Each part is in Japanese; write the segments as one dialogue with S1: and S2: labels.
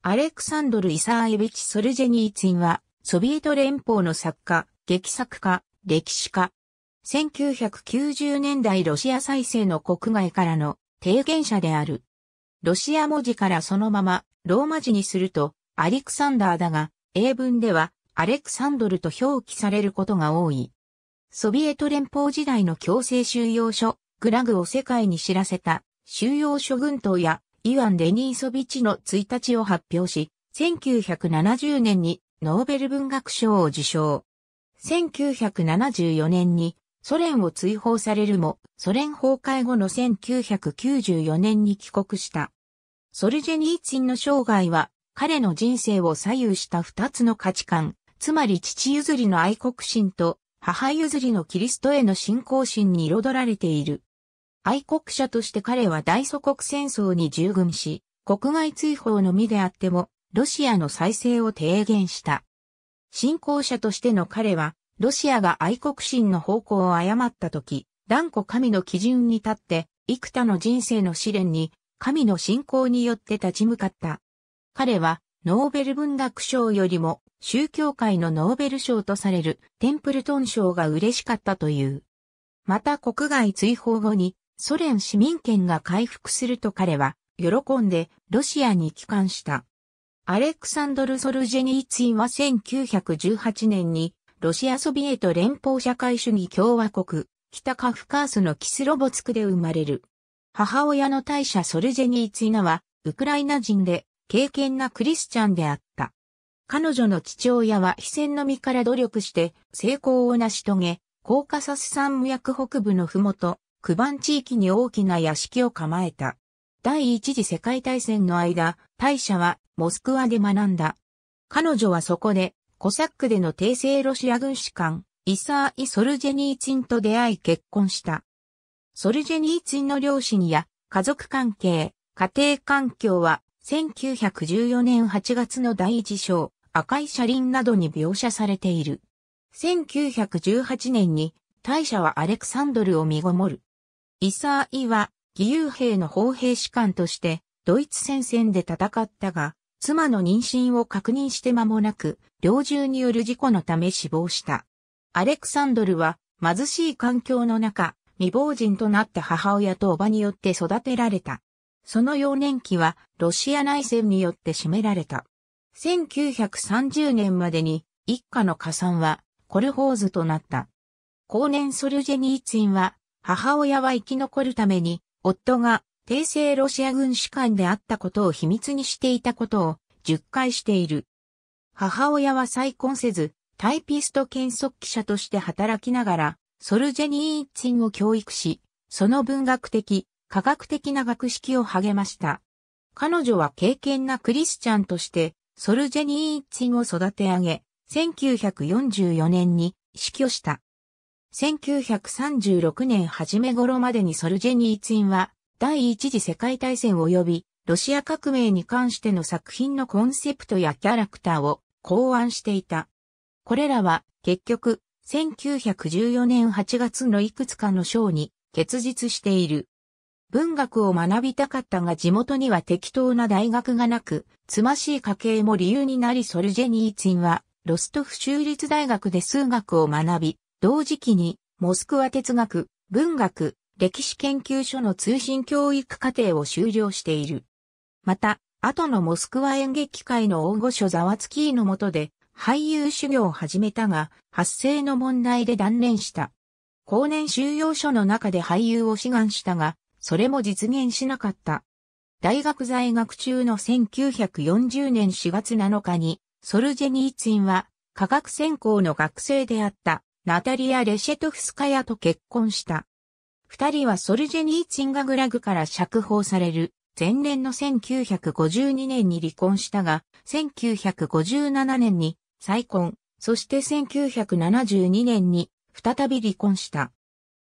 S1: アレクサンドル・イサーエビチ・ソルジェニーツィンは、ソビエト連邦の作家、劇作家、歴史家。1990年代ロシア再生の国外からの提言者である。ロシア文字からそのままローマ字にするとアレクサンダーだが、英文ではアレクサンドルと表記されることが多い。ソビエト連邦時代の強制収容所、グラグを世界に知らせた収容所軍島やイワン・デニーソビチの1日を発表し、1970年にノーベル文学賞を受賞。1974年にソ連を追放されるも、ソ連崩壊後の1994年に帰国した。ソルジェニーツィンの生涯は彼の人生を左右した二つの価値観、つまり父譲りの愛国心と母譲りのキリストへの信仰心に彩られている。愛国者として彼は大祖国戦争に従軍し、国外追放の身であっても、ロシアの再生を提言した。信仰者としての彼は、ロシアが愛国心の方向を誤った時、断固神の基準に立って、幾多の人生の試練に、神の信仰によって立ち向かった。彼は、ノーベル文学賞よりも、宗教界のノーベル賞とされるテンプルトン賞が嬉しかったという。また国外追放後に、ソ連市民権が回復すると彼は、喜んでロシアに帰還した。アレクサンドル・ソルジェニーツィンは1918年に、ロシアソビエト連邦社会主義共和国、北カフカースのキスロボツクで生まれる。母親の大社ソルジェニーツィナは、ウクライナ人で、敬虔なクリスチャンであった。彼女の父親は非戦の身から努力して、成功を成し遂げ、コーカサス山脈北部のふもと、九番地域に大きな屋敷を構えた。第一次世界大戦の間、大社はモスクワで学んだ。彼女はそこで、コサックでの帝政ロシア軍士官、イサーイ・ソルジェニーツィンと出会い結婚した。ソルジェニーツィンの両親や家族関係、家庭環境は1914年8月の第一章、赤い車輪などに描写されている。1918年に大社はアレクサンドルを見ごもる。イサーイは、義勇兵の砲兵士官として、ドイツ戦線で戦ったが、妻の妊娠を確認して間もなく、猟銃による事故のため死亡した。アレクサンドルは、貧しい環境の中、未亡人となった母親とおばによって育てられた。その幼年期は、ロシア内戦によって占められた。1930年までに、一家の加算は、コルホーズとなった。後年ソルジェニーツインは、母親は生き残るために、夫が帝政ロシア軍士官であったことを秘密にしていたことを10回している。母親は再婚せず、タイピスト検測記者として働きながら、ソルジェニーツィンを教育し、その文学的、科学的な学識を励ました。彼女は敬虔なクリスチャンとして、ソルジェニーツィンを育て上げ、1944年に死去した。1936年初め頃までにソルジェニーツインは、第一次世界大戦及び、ロシア革命に関しての作品のコンセプトやキャラクターを考案していた。これらは、結局、1914年8月のいくつかの章に結実している。文学を学びたかったが地元には適当な大学がなく、つましい家系も理由になりソルジェニーツインは、ロストフ州立大学で数学を学び、同時期に、モスクワ哲学、文学、歴史研究所の通信教育課程を修了している。また、後のモスクワ演劇界の大御所ザワツキーの下で、俳優修行を始めたが、発生の問題で断念した。後年収容所の中で俳優を志願したが、それも実現しなかった。大学在学中の1940年4月7日に、ソルジェニーツインは科学専攻の学生であった。ナタリア・レシェトフスカヤと結婚した。二人はソルジェニーチンガグラグから釈放される前年の1952年に離婚したが、1957年に再婚、そして1972年に再び離婚した。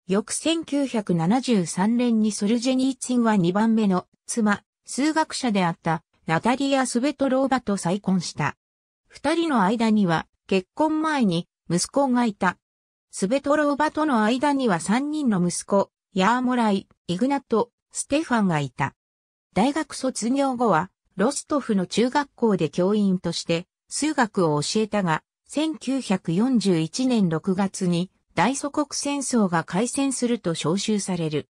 S1: 翌1973年にソルジェニーチンは2番目の妻、数学者であったナタリア・スベトローバと再婚した。二人の間には結婚前に息子がいた。スベトローバとの間には3人の息子、ヤーモライ、イグナト、ステファンがいた。大学卒業後は、ロストフの中学校で教員として数学を教えたが、1941年6月に大祖国戦争が開戦すると招集される。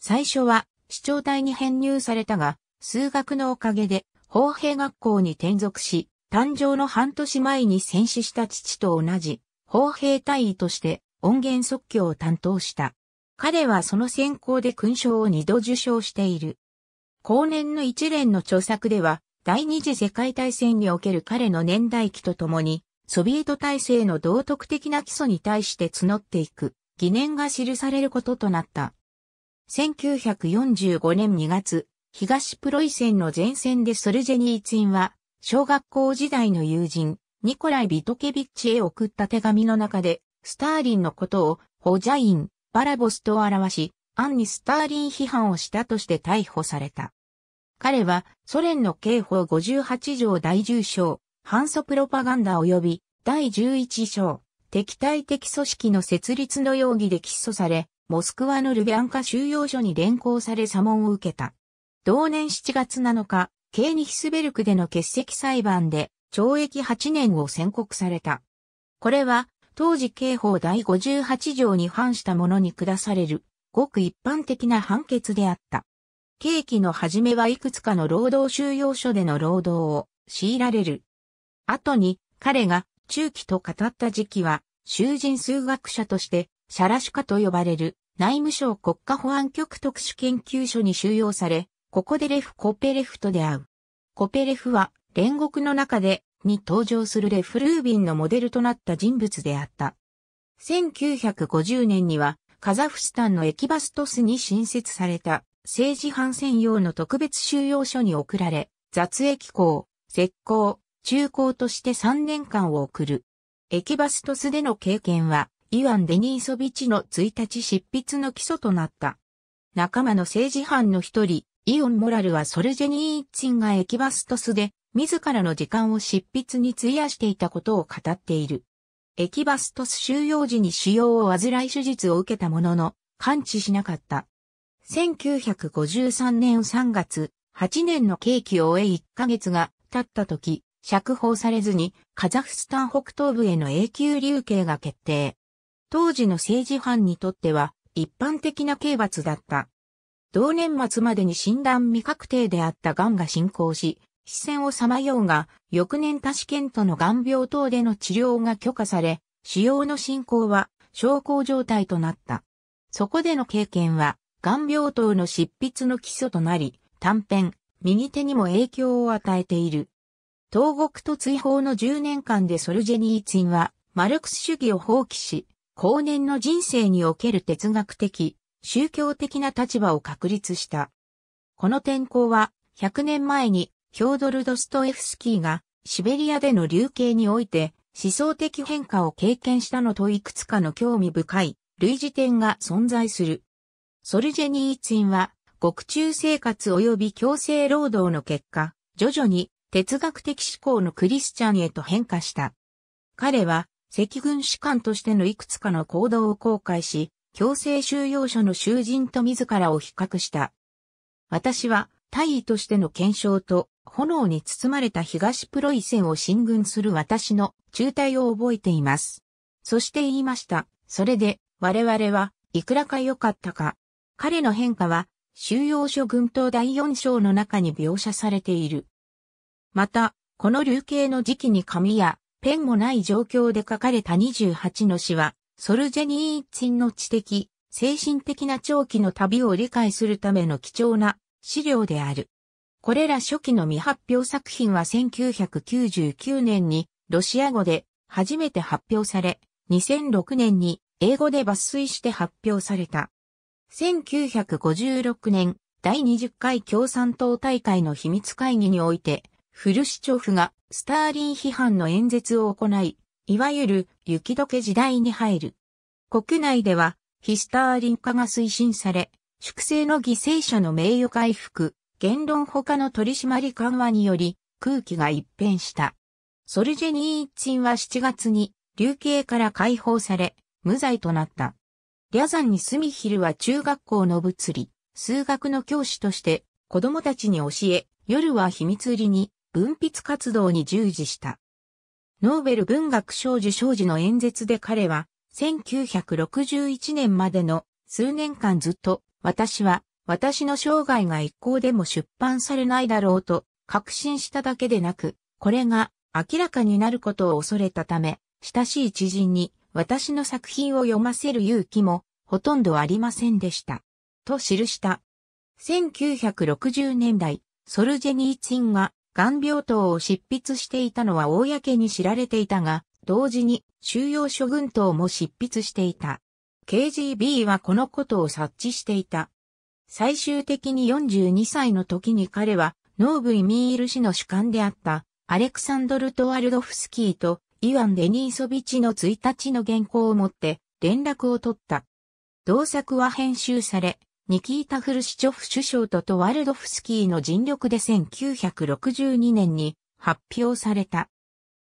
S1: 最初は市長隊に編入されたが、数学のおかげで砲兵学校に転属し、誕生の半年前に戦死した父と同じ砲兵隊員として音源即興を担当した。彼はその選考で勲章を二度受賞している。後年の一連の著作では、第二次世界大戦における彼の年代記とともに、ソビエト体制の道徳的な基礎に対して募っていく疑念が記されることとなった。1945年2月、東プロイセンの前線でソルジェニーツインは、小学校時代の友人、ニコライ・ビトケビッチへ送った手紙の中で、スターリンのことを、ホジャイン、バラボスと表し、ンにスターリン批判をしたとして逮捕された。彼は、ソ連の刑法58条第10章、反ソプロパガンダ及び、第11章、敵対的組織の設立の容疑で起訴され、モスクワのルビアンカ収容所に連行され査問を受けた。同年7月7日、ケーニヒスベルクでの欠席裁判で、懲役8年を宣告された。これは、当時刑法第58条に反した者に下される、ごく一般的な判決であった。刑期の初めはいくつかの労働収容所での労働を強いられる。後に彼が中期と語った時期は囚人数学者としてシャラシカと呼ばれる内務省国家保安局特殊研究所に収容され、ここでレフ・コペレフと出会う。コペレフは煉獄の中でに登場するレフ・ルービンのモデルとなった人物であった。1950年にはカザフスタンのエキバストスに新設された政治犯専用の特別収容所に送られ、雑役校、石膏、中高として3年間を送る。エキバストスでの経験は、イワン・デニーソビチの1日執筆の基礎となった。仲間の政治犯の一人、イオン・モラルはソルジェニー・イッチンがエキバストスで自らの時間を執筆に費やしていたことを語っている。エキバストス収容時に腫瘍を患い手術を受けたものの、完治しなかった。1953年3月、8年の刑期を終え1ヶ月が経った時、釈放されずにカザフスタン北東部への永久流刑が決定。当時の政治犯にとっては一般的な刑罰だった。同年末までに診断未確定であった癌が進行し、視線をさまようが、翌年タシケントの眼病等での治療が許可され、腫瘍の進行は小康状態となった。そこでの経験は、眼病等の執筆の基礎となり、短編、右手にも影響を与えている。東国と追放の10年間でソルジェニーツィンは、マルクス主義を放棄し、後年の人生における哲学的、宗教的な立場を確立した。この転校は、100年前にヒョードル・ドストエフスキーが、シベリアでの流刑において、思想的変化を経験したのといくつかの興味深い類似点が存在する。ソルジェニーツインは、獄中生活及び強制労働の結果、徐々に哲学的思考のクリスチャンへと変化した。彼は、赤軍士官としてのいくつかの行動を公開し、強制収容所の囚人と自らを比較した。私は、大尉としての検証と炎に包まれた東プロイセンを進軍する私の中退を覚えています。そして言いました。それで、我々はいくらか良かったか。彼の変化は、収容所群島第4章の中に描写されている。また、この流刑の時期に紙やペンもない状況で書かれた28の詩は、ソルジェニーツィンの知的、精神的な長期の旅を理解するための貴重な資料である。これら初期の未発表作品は1999年にロシア語で初めて発表され、2006年に英語で抜粋して発表された。1956年、第20回共産党大会の秘密会議において、フルシチョフがスターリン批判の演説を行い、いわゆる雪解け時代に入る。国内では、非スターリン化が推進され、粛清の犠牲者の名誉回復、言論他の取締り緩和により空気が一変した。ソルジェニー一ンは7月に流刑から解放され、無罪となった。リャザンにスミヒルは中学校の物理、数学の教師として子供たちに教え、夜は秘密裏に文筆活動に従事した。ノーベル文学賞受賞時の演説で彼は1961年までの数年間ずっと私は私の生涯が一向でも出版されないだろうと確信しただけでなく、これが明らかになることを恐れたため、親しい知人に私の作品を読ませる勇気もほとんどありませんでした。と記した。1960年代、ソルジェニーツィンが癌病棟を執筆していたのは公に知られていたが、同時に収容所軍等も執筆していた。KGB はこのことを察知していた。最終的に42歳の時に彼は、ノーブ・イミール氏の主観であった、アレクサンドル・トワルドフスキーと、イワン・デニーソビチの1日の原稿を持って、連絡を取った。同作は編集され、ニキータ・フルシチョフ首相とトワルドフスキーの尽力で1962年に発表された。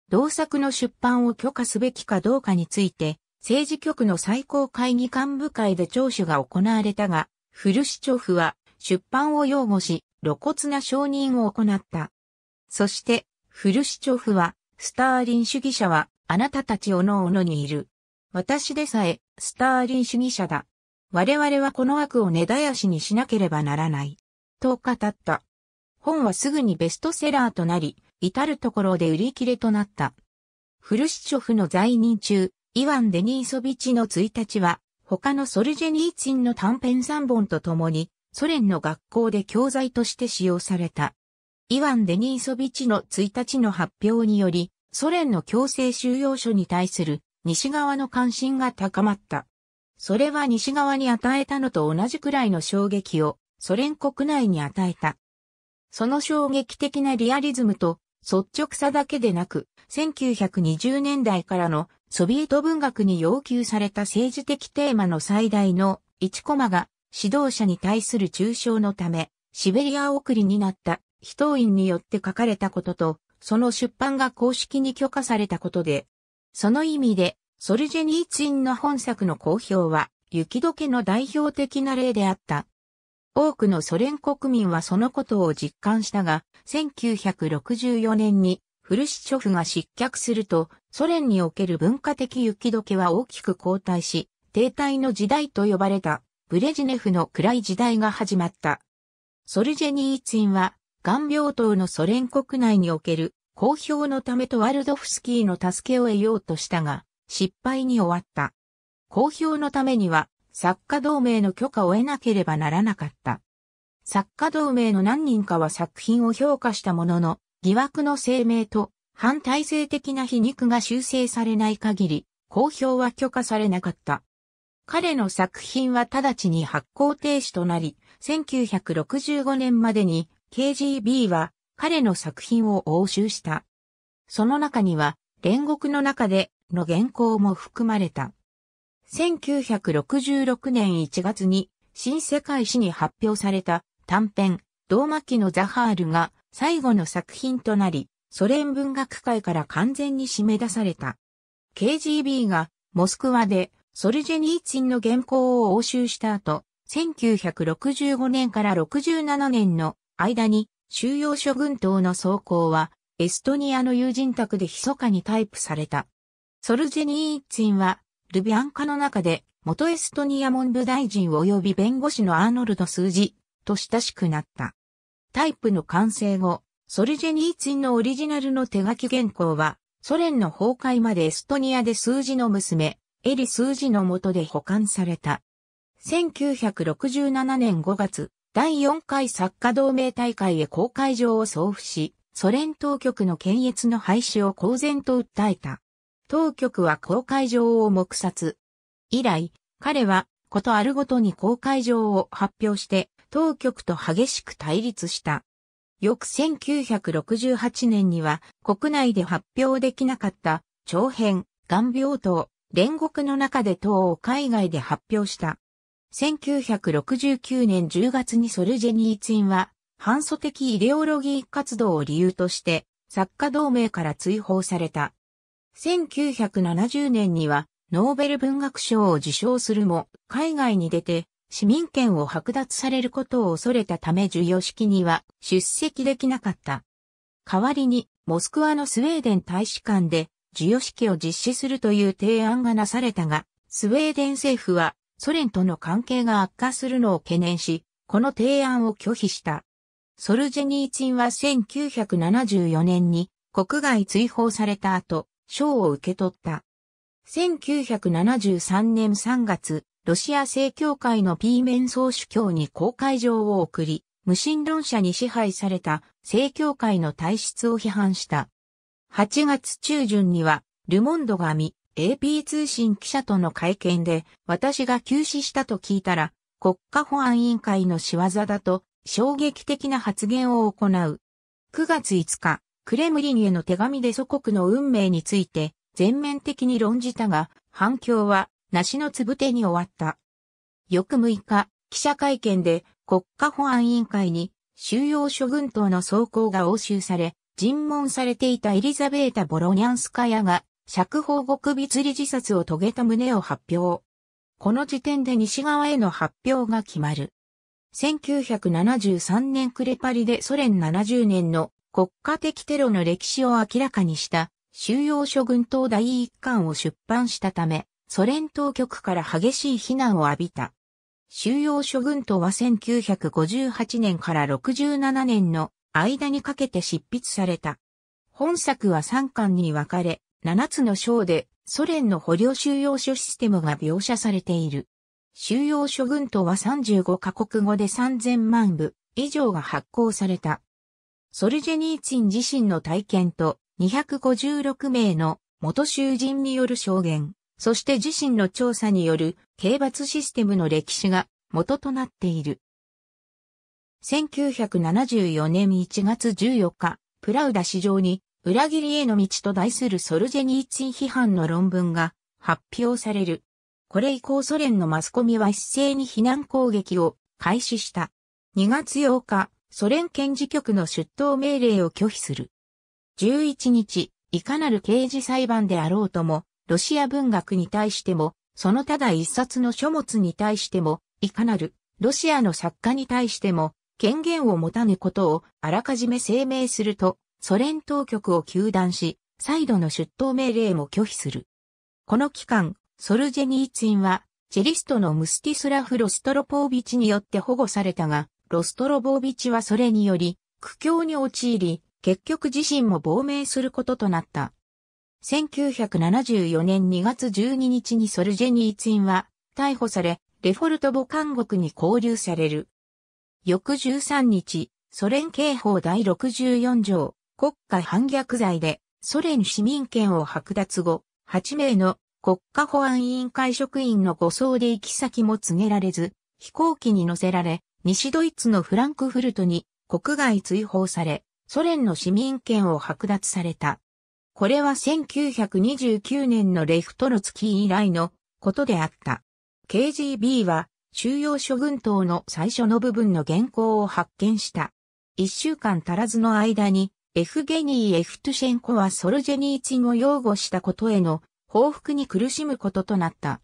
S1: 同作の出版を許可すべきかどうかについて、政治局の最高会議幹部会で聴取が行われたが、フルシチョフは出版を擁護し、露骨な承認を行った。そして、フルシチョフは、スターリン主義者は、あなたたちおのおのにいる。私でさえ、スターリン主義者だ。我々はこの悪を根絶やしにしなければならない。と語った。本はすぐにベストセラーとなり、至るところで売り切れとなった。フルシチョフの在任中、イワン・デニーソビチの1日は、他のソルジェニーチンの短編3本と共に、ソ連の学校で教材として使用された。イワン・デニーソビチの1日の発表により、ソ連の強制収容所に対する西側の関心が高まった。それは西側に与えたのと同じくらいの衝撃をソ連国内に与えた。その衝撃的なリアリズムと率直さだけでなく、1920年代からのソビエト文学に要求された政治的テーマの最大の1コマが指導者に対する抽象のため、シベリア送りになった非党員によって書かれたことと、その出版が公式に許可されたことで、その意味で、ソルジェニーツインの本作の公表は、雪解けの代表的な例であった。多くのソ連国民はそのことを実感したが、1964年にフルシチョフが失脚すると、ソ連における文化的雪解けは大きく後退し、停滞の時代と呼ばれた、ブレジネフの暗い時代が始まった。ソルジェニーツィンは、眼病等のソ連国内における、公表のためとワルドフスキーの助けを得ようとしたが、失敗に終わった。公表のためには、作家同盟の許可を得なければならなかった。作家同盟の何人かは作品を評価したものの、疑惑の声明と反体制的な皮肉が修正されない限り、公表は許可されなかった。彼の作品は直ちに発行停止となり、1965年までに KGB は彼の作品を押収した。その中には、煉獄の中での原稿も含まれた。1966年1月に新世界史に発表された短編同末期のザハールが最後の作品となり、ソ連文学界から完全に締め出された。KGB がモスクワでソルジェニーツィンの原稿を押収した後、1965年から67年の間に収容所軍島の走行はエストニアの友人宅で密かにタイプされた。ソルジェニーツィンはルビアンカの中で元エストニア文部大臣及び弁護士のアーノルド・数字と親しくなった。タイプの完成後、ソルジェニーツィンのオリジナルの手書き原稿は、ソ連の崩壊までエストニアで数字の娘、エリ数字の下で保管された。1967年5月、第4回作家同盟大会へ公開状を送付し、ソ連当局の検閲の廃止を公然と訴えた。当局は公開状を黙殺。以来、彼は、ことあるごとに公開状を発表して、当局と激しく対立した。翌1968年には国内で発表できなかった長編、眼病等、煉獄の中で等を海外で発表した。1969年10月にソルジェニーツインは反祖的イデオロギー活動を理由として作家同盟から追放された。1970年にはノーベル文学賞を受賞するも海外に出て市民権を剥奪されることを恐れたため授与式には出席できなかった。代わりに、モスクワのスウェーデン大使館で授与式を実施するという提案がなされたが、スウェーデン政府はソ連との関係が悪化するのを懸念し、この提案を拒否した。ソルジェニーチンは1974年に国外追放された後、賞を受け取った。1973年3月、ロシア正教会のピーメン総主教に公会状を送り、無神論者に支配された正教会の体質を批判した。8月中旬には、ルモンドガミ AP 通信記者との会見で、私が急死したと聞いたら、国家保安委員会の仕業だと、衝撃的な発言を行う。9月5日、クレムリンへの手紙で祖国の運命について、全面的に論じたが、反響は梨のつぶてに終わった。翌6日、記者会見で国家保安委員会に収容所軍等の装甲が押収され、尋問されていたエリザベータ・ボロニャンスカヤが釈放後微釣り自殺を遂げた旨を発表。この時点で西側への発表が決まる。1973年クレパリでソ連70年の国家的テロの歴史を明らかにした収容所軍等第一巻を出版したため、ソ連当局から激しい非難を浴びた。収容所軍とは1958年から67年の間にかけて執筆された。本作は3巻に分かれ、7つの章でソ連の捕虜収容所システムが描写されている。収容所軍とは35カ国語で3000万部以上が発行された。ソルジェニーツィン自身の体験と256名の元囚人による証言。そして自身の調査による刑罰システムの歴史が元となっている。1974年1月14日、プラウダ市場に裏切りへの道と題するソルジェニーツィン批判の論文が発表される。これ以降ソ連のマスコミは一斉に避難攻撃を開始した。2月8日、ソ連検事局の出頭命令を拒否する。11日、いかなる刑事裁判であろうとも、ロシア文学に対しても、そのただ一冊の書物に対しても、いかなる、ロシアの作家に対しても、権限を持たぬことをあらかじめ声明すると、ソ連当局を求断し、再度の出頭命令も拒否する。この期間、ソルジェニーツインは、チェリストのムスティスラフ・ロストロポービチによって保護されたが、ロストロボービチはそれにより、苦境に陥り、結局自身も亡命することとなった。1974年2月12日にソルジェニーツインは逮捕され、デフォルト母監獄に拘留される。翌13日、ソ連刑法第64条、国家反逆罪でソ連市民権を剥奪後、8名の国家保安委員会職員の護送で行き先も告げられず、飛行機に乗せられ、西ドイツのフランクフルトに国外追放され、ソ連の市民権を剥奪された。これは1929年のレフトロツキー以来のことであった。KGB は収容所軍等の最初の部分の原稿を発見した。一週間足らずの間に、エフゲニー・エフトシェンコはソルジェニーチンを擁護したことへの報復に苦しむこととなった。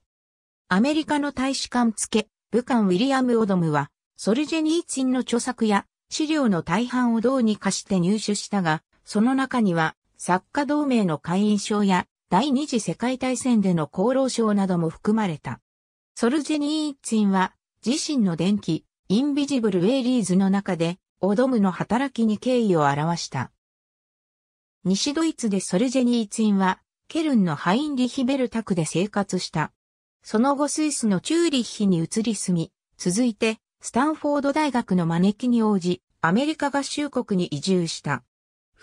S1: アメリカの大使館付け、武漢ウィリアム・オドムは、ソルジェニーチンの著作や資料の大半をどうにかして入手したが、その中には作家同盟の会員賞や第二次世界大戦での功労賞なども含まれた。ソルジェニーツィンは自身の伝記、インビジブル・ウェイリーズの中で、オドムの働きに敬意を表した。西ドイツでソルジェニーツィンは、ケルンのハインリヒベルタクで生活した。その後スイスのチューリッヒに移り住み、続いて、スタンフォード大学の招きに応じ、アメリカ合衆国に移住した。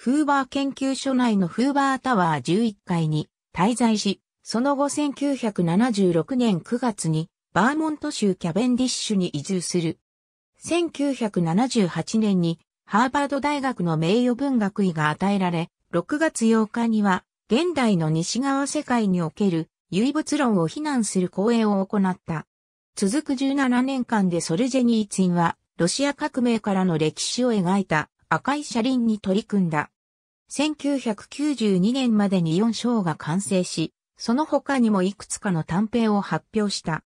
S1: フーバー研究所内のフーバータワー11階に滞在し、その後1976年9月にバーモント州キャベンディッシュに移住する。1978年にハーバード大学の名誉文学位が与えられ、6月8日には現代の西側世界における唯物論を非難する講演を行った。続く17年間でソルジェニーツィンはロシア革命からの歴史を描いた赤い車輪に取り組んだ。1992年までに4章が完成し、その他にもいくつかの短編を発表した。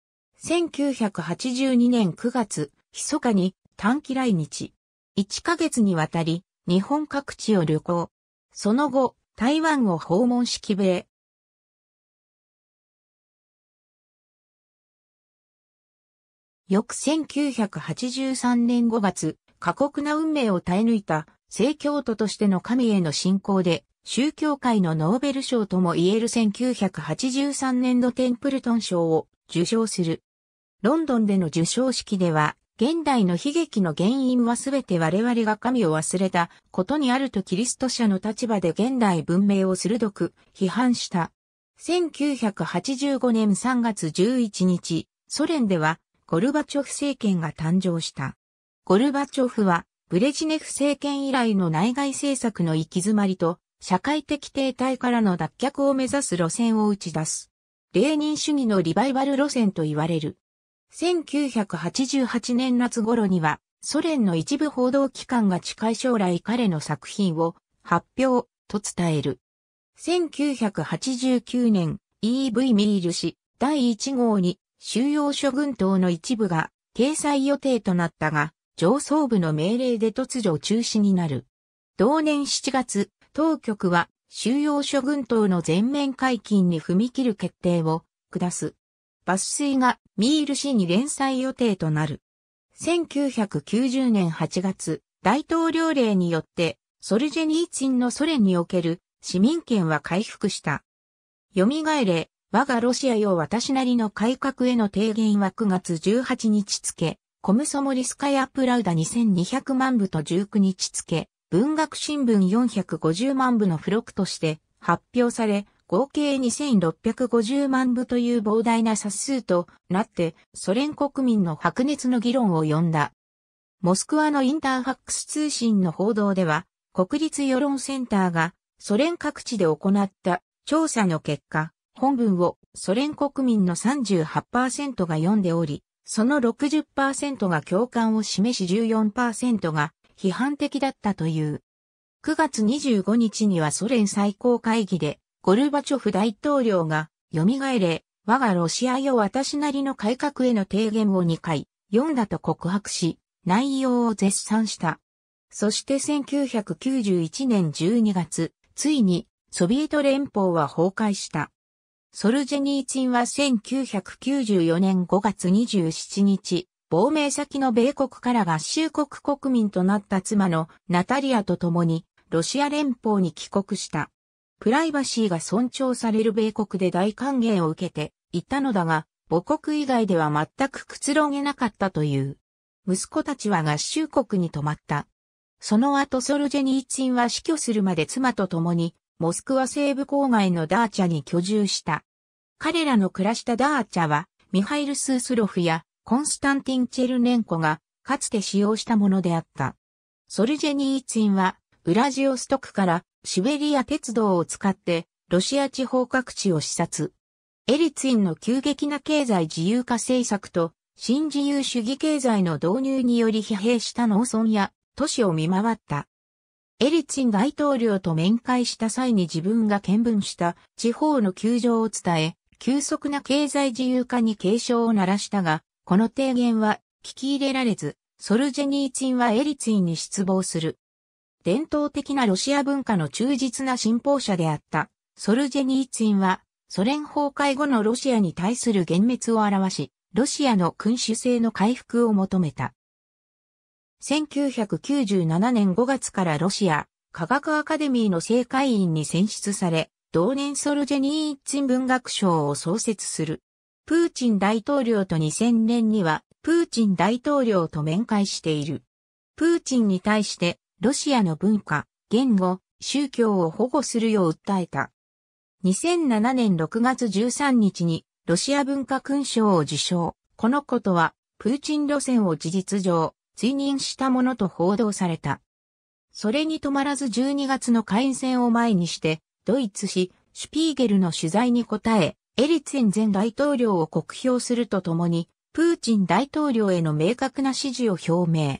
S1: 1982年9月、密かに短期来日。1ヶ月にわたり、日本各地を旅行。その後、台湾を訪問し帰米。翌1983年5月、過酷な運命を耐え抜いた、聖教徒としての神への信仰で、宗教界のノーベル賞とも言える1983年のテンプルトン賞を受賞する。ロンドンでの受賞式では、現代の悲劇の原因はすべて我々が神を忘れたことにあるとキリスト者の立場で現代文明を鋭く批判した。1985年3月11日、ソ連ではゴルバチョフ政権が誕生した。ゴルバチョフは、ブレジネフ政権以来の内外政策の行き詰まりと、社会的停滞からの脱却を目指す路線を打ち出す。レーニン主義のリバイバル路線と言われる。1988年夏頃には、ソ連の一部報道機関が近い将来彼の作品を発表と伝える。1989年、E.V. ミール氏第1号に収容所群島の一部が掲載予定となったが、上層部の命令で突如中止になる。同年7月、当局は収容所群島の全面解禁に踏み切る決定を下す。抜粋がミール氏に連載予定となる。1990年8月、大統領令によって、ソルジェニーチンのソ連における市民権は回復した。蘇れ、我がロシアよ私なりの改革への提言は9月18日付、コムソモリスカヤ・プラウダ2200万部と19日付、文学新聞450万部の付録として発表され、合計2650万部という膨大な冊数となって、ソ連国民の白熱の議論を呼んだ。モスクワのインターファックス通信の報道では、国立世論センターがソ連各地で行った調査の結果、本文をソ連国民の38%が読んでおり、その60%が共感を示し14%が批判的だったという。9月25日にはソ連最高会議でゴルバチョフ大統領が蘇れ、我がロシアよ私なりの改革への提言を2回読んだと告白し、内容を絶賛した。そして1991年12月、ついにソビエト連邦は崩壊した。ソルジェニーチンは1994年5月27日、亡命先の米国から合衆国国民となった妻のナタリアと共に、ロシア連邦に帰国した。プライバシーが尊重される米国で大歓迎を受けていたのだが、母国以外では全くくつろげなかったという。息子たちは合衆国に泊まった。その後ソルジェニーチンは死去するまで妻と共にモスクワ西部郊外のダーチャに居住した。彼らの暮らしたダーチャは、ミハイル・スースロフやコンスタンティン・チェルネンコが、かつて使用したものであった。ソルジェニーツインは、ウラジオストクからシベリア鉄道を使って、ロシア地方各地を視察。エリツインの急激な経済自由化政策と、新自由主義経済の導入により疲弊した農村や都市を見回った。エリツィン大統領と面会した際に自分が見聞した地方の窮状を伝え、急速な経済自由化に警鐘を鳴らしたが、この提言は聞き入れられず、ソルジェニーツィンはエリツィンに失望する。伝統的なロシア文化の忠実な信奉者であったソルジェニーツィンは、ソ連崩壊後のロシアに対する幻滅を表し、ロシアの君主制の回復を求めた。1997年5月からロシア科学アカデミーの正会員に選出され、同年ソルジェニーツチン文学賞を創設する。プーチン大統領と2000年には、プーチン大統領と面会している。プーチンに対して、ロシアの文化、言語、宗教を保護するよう訴えた。2007年6月13日に、ロシア文化勲章を受賞。このことは、プーチン路線を事実上、追認したものと報道された。それに止まらず12月の会員選を前にして、ドイツ紙、シュピーゲルの取材に答え、エリツェン前大統領を国評するとともに、プーチン大統領への明確な支持を表明。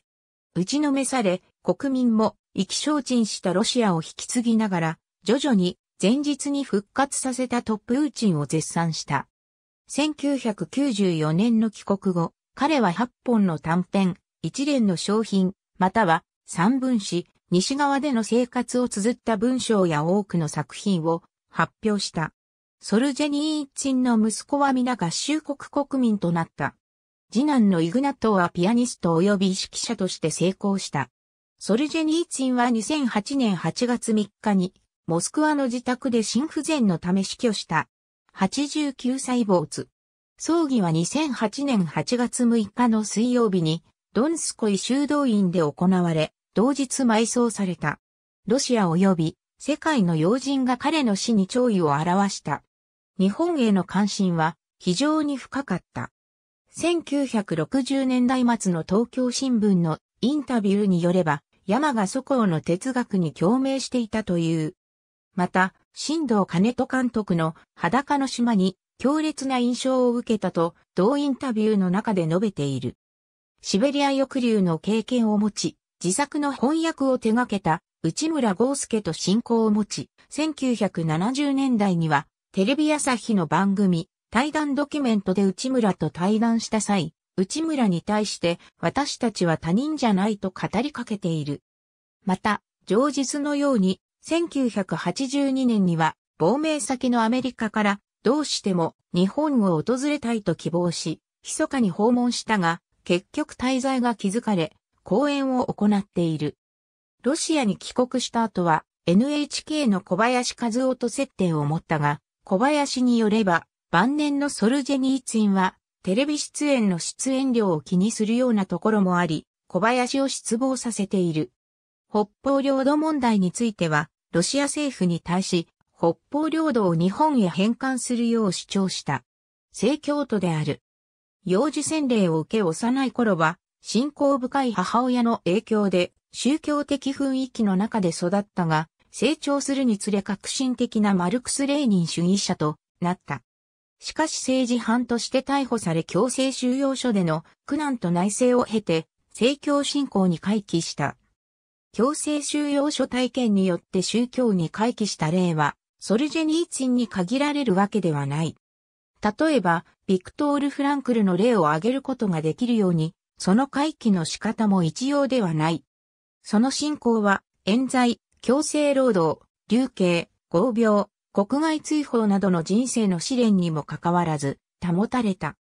S1: 打ちのめされ、国民も意気消沈したロシアを引き継ぎながら、徐々に前日に復活させたトップーチンを絶賛した。1994年の帰国後、彼は8本の短編、一連の商品、または三文詩、西側での生活を綴った文章や多くの作品を発表した。ソルジェニーチンの息子は皆合衆国国民となった。次男のイグナトはピアニスト及び指揮者として成功した。ソルジェニーチンは2008年8月3日に、モスクワの自宅で心不全のため死去した。89歳坊主。葬儀は2008年8月6日の水曜日にドンスコイ修道院で行われ、同日埋葬された。ロシア及び世界の要人が彼の死に弔意を表した。日本への関心は非常に深かった。1960年代末の東京新聞のインタビューによれば、山が祖公の哲学に共鳴していたという。また、新道兼人監督の裸の島に強烈な印象を受けたと、同インタビューの中で述べている。シベリア抑留の経験を持ち、自作の翻訳を手掛けた内村豪介と親交を持ち、1970年代にはテレビ朝日の番組、対談ドキュメントで内村と対談した際、内村に対して私たちは他人じゃないと語りかけている。また、上日のように、1982年には亡命先のアメリカからどうしても日本を訪れたいと希望し、密かに訪問したが、結局滞在が気づかれ、講演を行っている。ロシアに帰国した後は NHK の小林和夫と接点を持ったが、小林によれば晩年のソルジェニーツインはテレビ出演の出演料を気にするようなところもあり、小林を失望させている。北方領土問題については、ロシア政府に対し、北方領土を日本へ返還するよう主張した。正教徒である幼児洗礼を受け幼い頃は、信仰深い母親の影響で、宗教的雰囲気の中で育ったが、成長するにつれ革新的なマルクス・レーニン主義者となった。しかし政治犯として逮捕され強制収容所での苦難と内政を経て、政教信仰に回帰した。強制収容所体験によって宗教に回帰した例は、ソルジェニーチンに限られるわけではない。例えば、ビクトール・フランクルの例を挙げることができるように、その回帰の仕方も一様ではない。その進行は、冤罪、強制労働、流刑、合病、国外追放などの人生の試練にもかかわらず、保たれた。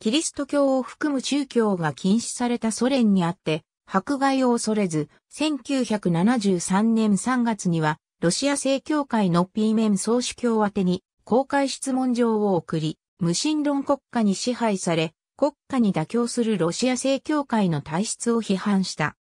S1: キリスト教を含む宗教が禁止されたソ連にあって、迫害を恐れず、1973年3月には、ロシア正教会のピーメン総主教宛に、公開質問状を送り、無神論国家に支配され、国家に妥協するロシア正教会の体質を批判した。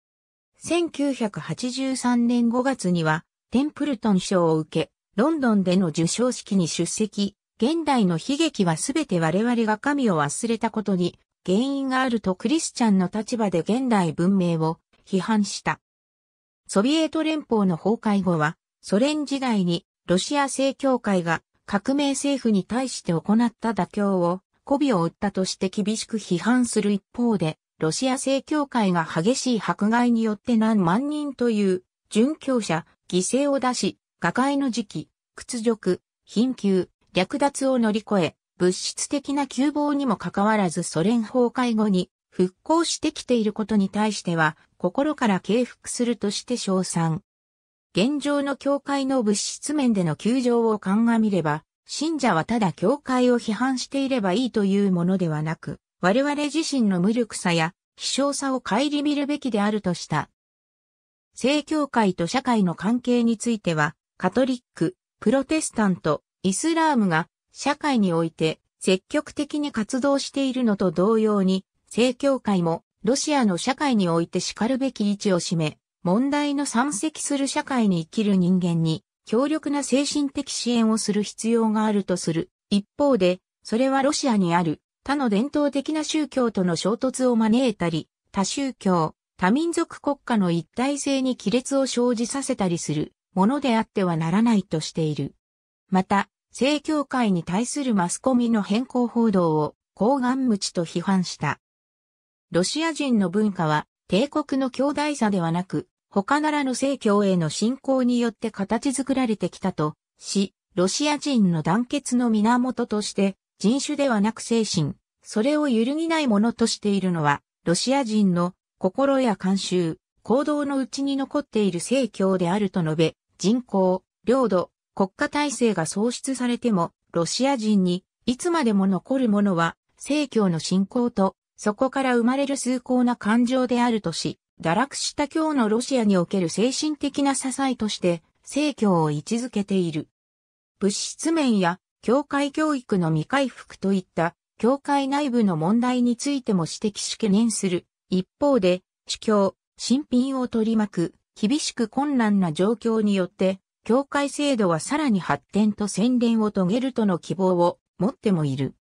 S1: 1983年5月には、テンプルトン賞を受け、ロンドンでの受賞式に出席、現代の悲劇はすべて我々が神を忘れたことに原因があるとクリスチャンの立場で現代文明を批判した。ソビエト連邦の崩壊後は、ソ連時代にロシア正教会が革命政府に対して行った妥協を、媚びを売ったとして厳しく批判する一方で、ロシア正教会が激しい迫害によって何万人という、殉教者、犠牲を出し、瓦解の時期、屈辱、貧窮、略奪を乗り越え、物質的な窮乏にもかかわらずソ連崩壊後に復興してきていることに対しては、心から敬服するとして称賛。現状の教会の物質面での窮状を鑑みれば、信者はただ教会を批判していればいいというものではなく、我々自身の無力さや、希少さを顧みるべきであるとした。正教会と社会の関係については、カトリック、プロテスタント、イスラームが社会において積極的に活動しているのと同様に、正教会もロシアの社会において叱るべき位置を占め、問題の山積する社会に生きる人間に強力な精神的支援をする必要があるとする。一方で、それはロシアにある他の伝統的な宗教との衝突を招いたり、多宗教、多民族国家の一体性に亀裂を生じさせたりするものであってはならないとしている。また、正教会に対するマスコミの変更報道を、抗顔無知と批判した。ロシア人の文化は、帝国の兄弟差ではなく、他ならぬ正教への信仰によって形作られてきたとし、ロシア人の団結の源として人種ではなく精神、それを揺るぎないものとしているのは、ロシア人の心や慣習、行動のうちに残っている正教であると述べ、人口、領土、国家体制が創出されても、ロシア人にいつまでも残るものは、正教の信仰と、そこから生まれる崇高な感情であるとし、堕落した今日のロシアにおける精神的な支えとして、正教を位置づけている。物質面や、教会教育の未回復といった、教会内部の問題についても指摘し懸念する。一方で、主教、新品を取り巻く、厳しく困難な状況によって、教会制度はさらに発展と洗練を遂げるとの希望を持ってもいる。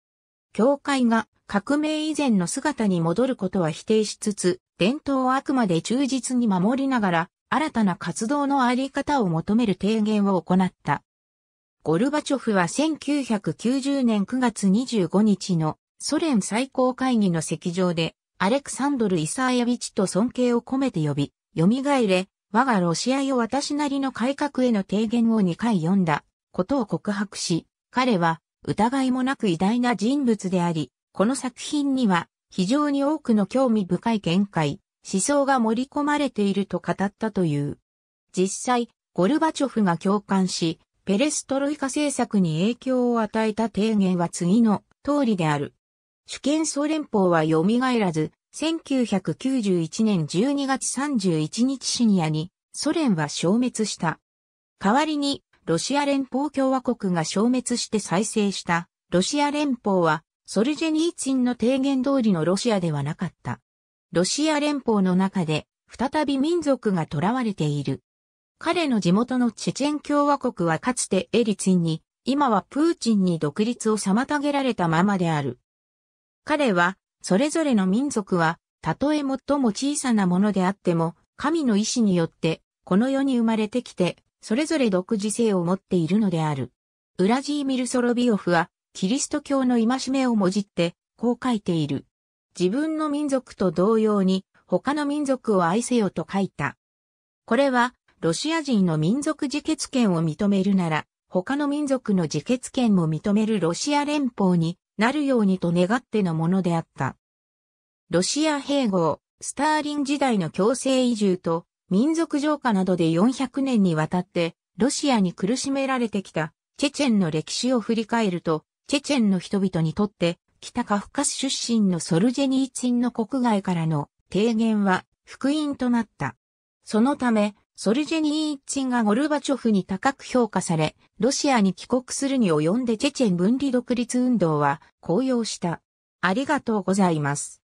S1: 教会が革命以前の姿に戻ることは否定しつつ、伝統をあくまで忠実に守りながら、新たな活動のあり方を求める提言を行った。ゴルバチョフは1990年9月25日のソ連最高会議の席上で、アレクサンドル・イサーヤビチと尊敬を込めて呼び、蘇れ、我がロシアよ私なりの改革への提言を2回読んだことを告白し、彼は疑いもなく偉大な人物であり、この作品には非常に多くの興味深い見解、思想が盛り込まれていると語ったという。実際、ゴルバチョフが共感し、ペレストロイカ政策に影響を与えた提言は次の通りである。主権総連邦は蘇らず、1991年12月31日深夜にソ連は消滅した。代わりにロシア連邦共和国が消滅して再生したロシア連邦はソルジェニーツィンの提言通りのロシアではなかった。ロシア連邦の中で再び民族が囚われている。彼の地元のチェチェン共和国はかつてエリツィンに、今はプーチンに独立を妨げられたままである。彼は、それぞれの民族は、たとえ最も小さなものであっても、神の意志によって、この世に生まれてきて、それぞれ独自性を持っているのである。ウラジーミル・ソロビオフは、キリスト教の戒めをもじって、こう書いている。自分の民族と同様に、他の民族を愛せよと書いた。これは、ロシア人の民族自決権を認めるなら、他の民族の自決権も認めるロシア連邦になるようにと願ってのものであった。ロシア併合、スターリン時代の強制移住と民族浄化などで400年にわたってロシアに苦しめられてきたチェチェンの歴史を振り返るとチェチェンの人々にとって、北カフカス出身のソルジェニーチンの国外からの提言は福音となった。そのため、ソルジェニーチンがゴルバチョフに高く評価され、ロシアに帰国するに及んでチェチェン分離独立運動は高揚した。ありがとうございます。